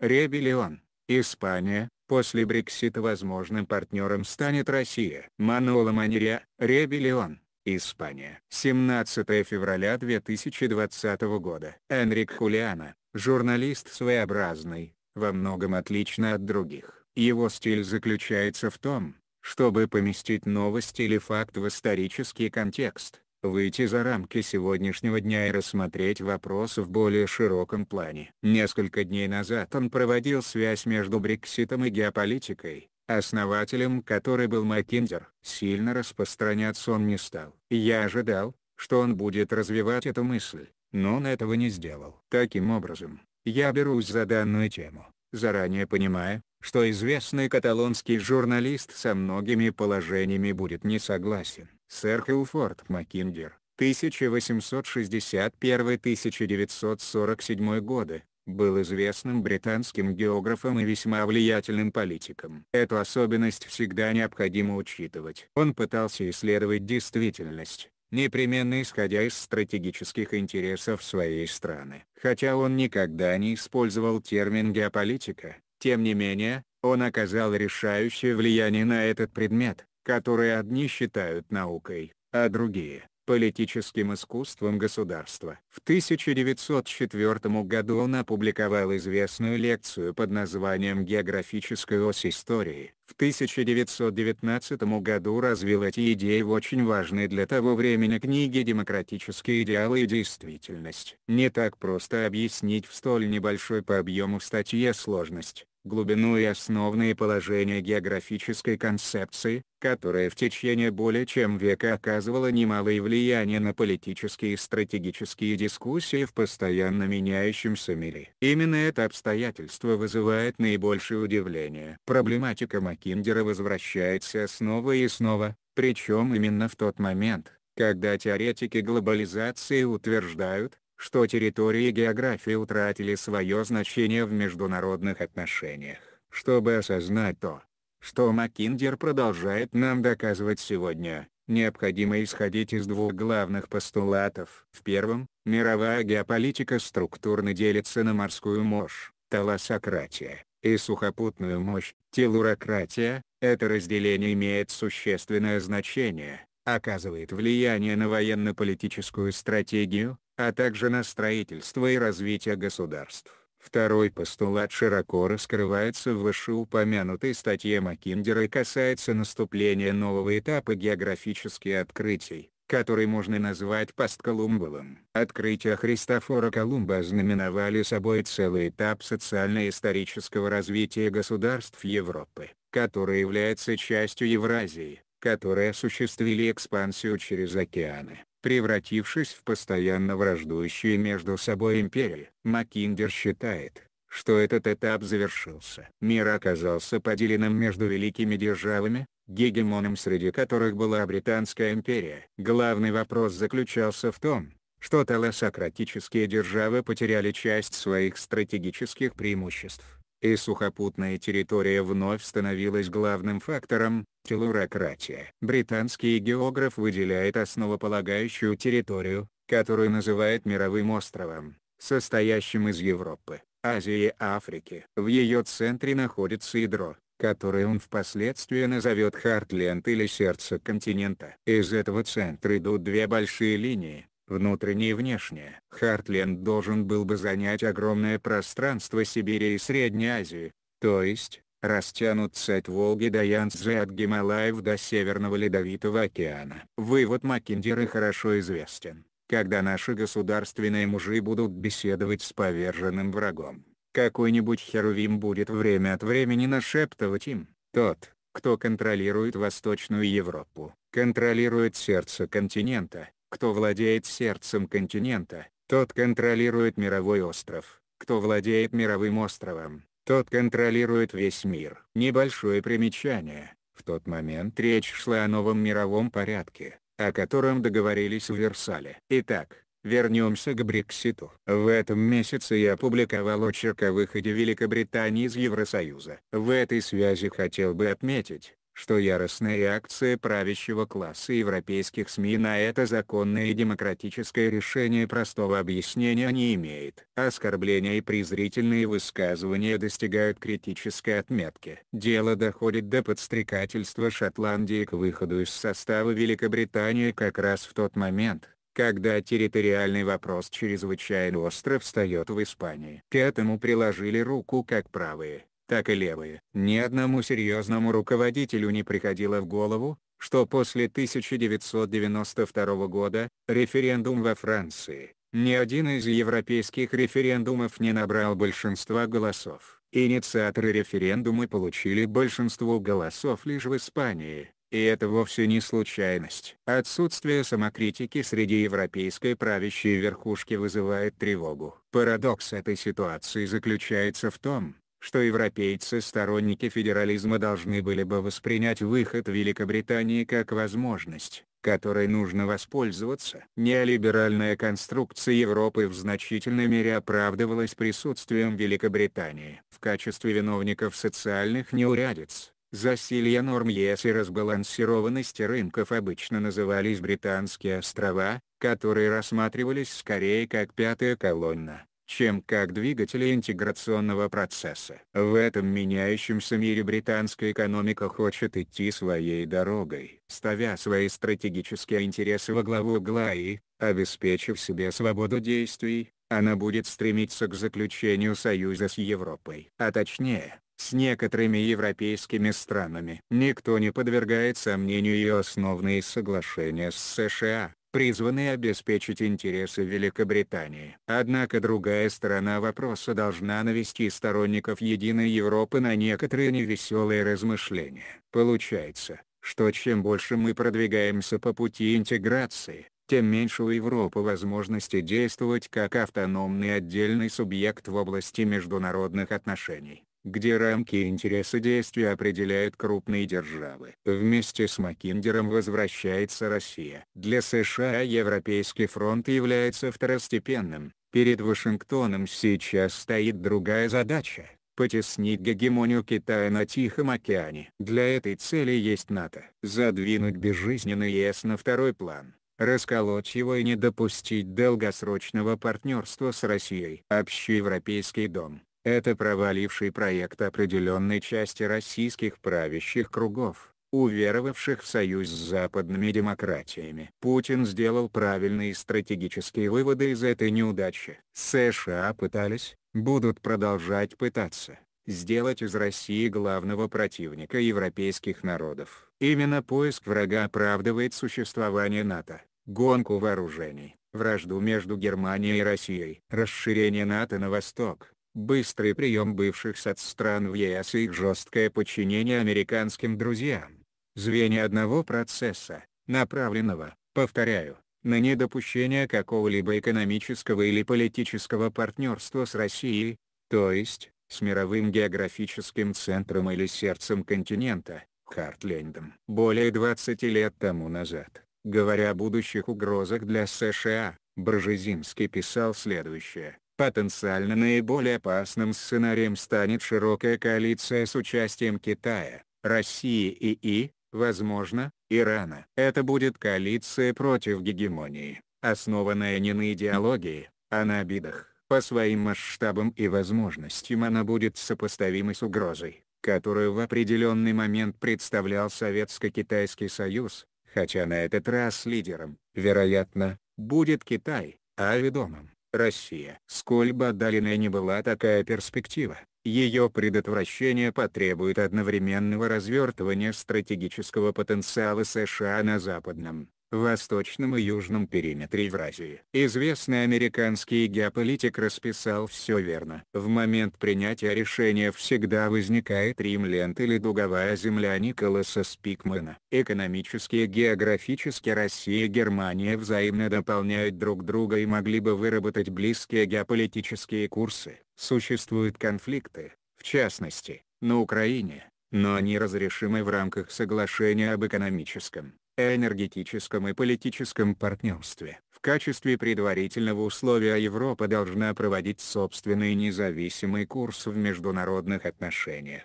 Ребелион, Испания, после Брексита возможным партнером станет Россия. Манола Манеря, Ребелион, Испания. 17 февраля 2020 года. Энрик Хулиана, журналист своеобразный, во многом отлично от других. Его стиль заключается в том, чтобы поместить новость или факт в исторический контекст, выйти за рамки сегодняшнего дня и рассмотреть вопрос в более широком плане. Несколько дней назад он проводил связь между Брекситом и геополитикой, основателем которой был Маккиндер. Сильно распространяться он не стал. Я ожидал, что он будет развивать эту мысль, но он этого не сделал. Таким образом, я берусь за данную тему, заранее понимая, что известный каталонский журналист со многими положениями будет не согласен. Сэр Хилфорд Маккиндер, 1861-1947 годы, был известным британским географом и весьма влиятельным политиком. Эту особенность всегда необходимо учитывать. Он пытался исследовать действительность, непременно исходя из стратегических интересов своей страны. Хотя он никогда не использовал термин «геополитика», тем не менее, он оказал решающее влияние на этот предмет, которые одни считают наукой, а другие – политическим искусством государства. В 1904 году он опубликовал известную лекцию под названием «Географическая ось истории». В 1919 году развил эти идеи в очень важной для того времени книге «Демократические идеалы и действительность». Не так просто объяснить в столь небольшой по объему статье сложность, глубину и основные положения географической концепции, которая в течение более чем века оказывала немалое влияние на политические и стратегические дискуссии в постоянно меняющемся мире. Именно это обстоятельство вызывает наибольшее удивление. Проблематика Маккиндера возвращается снова и снова, причем именно в тот момент, когда теоретики глобализации утверждают, что территории и география утратили свое значение в международных отношениях, чтобы осознать то, что Макиндер продолжает нам доказывать сегодня, необходимо исходить из двух главных постулатов. В первом, мировая геополитика структурно делится на морскую мощь, таласократия, и сухопутную мощь, телурократия. Это разделение имеет существенное значение, оказывает влияние на военно-политическую стратегию, а также на строительство и развитие государств. Второй постулат широко раскрывается в вышеупомянутой статье Маккиндера и касается наступления нового этапа географических открытий, который можно назвать постколумбовым. Открытия Христофора Колумба знаменовали собой целый этап социально-исторического развития государств Европы, который является частью Евразии, которые осуществили экспансию через океаны превратившись в постоянно враждующие между собой империи. Макиндер считает, что этот этап завершился. Мир оказался поделенным между великими державами, гегемоном среди которых была Британская империя. Главный вопрос заключался в том, что талосократические державы потеряли часть своих стратегических преимуществ и сухопутная территория вновь становилась главным фактором, телурократия. Британский географ выделяет основополагающую территорию, которую называет мировым островом, состоящим из Европы, Азии и Африки. В ее центре находится ядро, которое он впоследствии назовет Хартленд или сердце континента. Из этого центра идут две большие линии, Внутреннее и внешнее. Хартленд должен был бы занять огромное пространство Сибири и Средней Азии, то есть, растянуться от Волги до Янцзы от Гималаев до Северного Ледовитого океана. Вывод Маккендера хорошо известен. Когда наши государственные мужи будут беседовать с поверженным врагом, какой-нибудь херувим будет время от времени нашептывать им, тот, кто контролирует Восточную Европу, контролирует сердце континента, кто владеет сердцем континента, тот контролирует мировой остров. Кто владеет мировым островом, тот контролирует весь мир. Небольшое примечание. В тот момент речь шла о новом мировом порядке, о котором договорились в Версале. Итак, вернемся к Брекситу. В этом месяце я опубликовал очерк о выходе Великобритании из Евросоюза. В этой связи хотел бы отметить, что яростная реакция правящего класса европейских СМИ на это законное и демократическое решение простого объяснения не имеет. Оскорбления и презрительные высказывания достигают критической отметки. Дело доходит до подстрекательства Шотландии к выходу из состава Великобритании как раз в тот момент, когда территориальный вопрос чрезвычайно остро встает в Испании. К этому приложили руку как правые, так и левые. Ни одному серьезному руководителю не приходило в голову, что после 1992 года, референдум во Франции, ни один из европейских референдумов не набрал большинства голосов. Инициаторы референдума получили большинство голосов лишь в Испании, и это вовсе не случайность. Отсутствие самокритики среди европейской правящей верхушки вызывает тревогу. Парадокс этой ситуации заключается в том, что европейцы сторонники федерализма должны были бы воспринять выход Великобритании как возможность, которой нужно воспользоваться. Неолиберальная конструкция Европы в значительной мере оправдывалась присутствием Великобритании в качестве виновников социальных неурядиц. Засилья норм ЕС и разбалансированности рынков обычно назывались британские острова, которые рассматривались скорее как пятая колонна чем как двигатели интеграционного процесса. В этом меняющемся мире британская экономика хочет идти своей дорогой, ставя свои стратегические интересы во главу угла и, обеспечив себе свободу действий, она будет стремиться к заключению союза с Европой, а точнее, с некоторыми европейскими странами. Никто не подвергает сомнению ее основные соглашения с США, призваны обеспечить интересы Великобритании. Однако другая сторона вопроса должна навести сторонников Единой Европы на некоторые невеселые размышления. Получается, что чем больше мы продвигаемся по пути интеграции, тем меньше у Европы возможности действовать как автономный отдельный субъект в области международных отношений где рамки интереса действия определяют крупные державы. Вместе с Макиндером возвращается Россия. Для США Европейский фронт является второстепенным. Перед Вашингтоном сейчас стоит другая задача потеснить гегемонию Китая на Тихом океане. Для этой цели есть НАТО. Задвинуть безжизненный ЕС на второй план, расколоть его и не допустить долгосрочного партнерства с Россией. Общеевропейский дом это проваливший проект определенной части российских правящих кругов, уверовавших в союз с западными демократиями. Путин сделал правильные стратегические выводы из этой неудачи. США пытались, будут продолжать пытаться, сделать из России главного противника европейских народов. Именно поиск врага оправдывает существование НАТО, гонку вооружений, вражду между Германией и Россией, расширение НАТО на восток, быстрый прием бывших соцстран в ЕС и их жесткое подчинение американским друзьям. Звенья одного процесса, направленного, повторяю, на недопущение какого-либо экономического или политического партнерства с Россией, то есть, с мировым географическим центром или сердцем континента, Хартлендом. Более 20 лет тому назад, говоря о будущих угрозах для США, Бржезинский писал следующее. Потенциально наиболее опасным сценарием станет широкая коалиция с участием Китая, России и, и, возможно, Ирана. Это будет коалиция против гегемонии, основанная не на идеологии, а на обидах. По своим масштабам и возможностям она будет сопоставимой с угрозой, которую в определенный момент представлял Советско-Китайский Союз, хотя на этот раз лидером, вероятно, будет Китай, а ведомым Россия. Сколь бы отдаленной ни была такая перспектива, ее предотвращение потребует одновременного развертывания стратегического потенциала США на западном, в восточном и южном периметре Евразии. Известный американский геополитик расписал все верно. В момент принятия решения всегда возникает римлент или дуговая земля Николаса Спикмана. Экономически и географически Россия и Германия взаимно дополняют друг друга и могли бы выработать близкие геополитические курсы. Существуют конфликты, в частности, на Украине, но они разрешимы в рамках соглашения об экономическом, энергетическом и политическом партнерстве. В качестве предварительного условия Европа должна проводить собственный независимый курс в международных отношениях.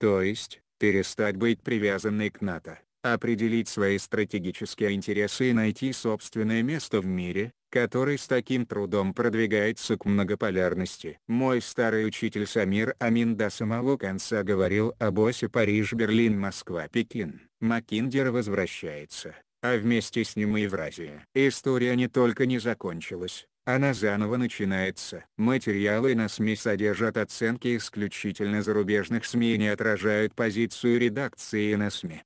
То есть, перестать быть привязанной к НАТО, определить свои стратегические интересы и найти собственное место в мире, который с таким трудом продвигается к многополярности. Мой старый учитель Самир Амин до самого конца говорил об оси Париж-Берлин-Москва-Пекин. Макиндер возвращается, а вместе с ним и Евразия. История не только не закончилась, она заново начинается. Материалы на СМИ содержат оценки исключительно зарубежных СМИ и не отражают позицию редакции на СМИ.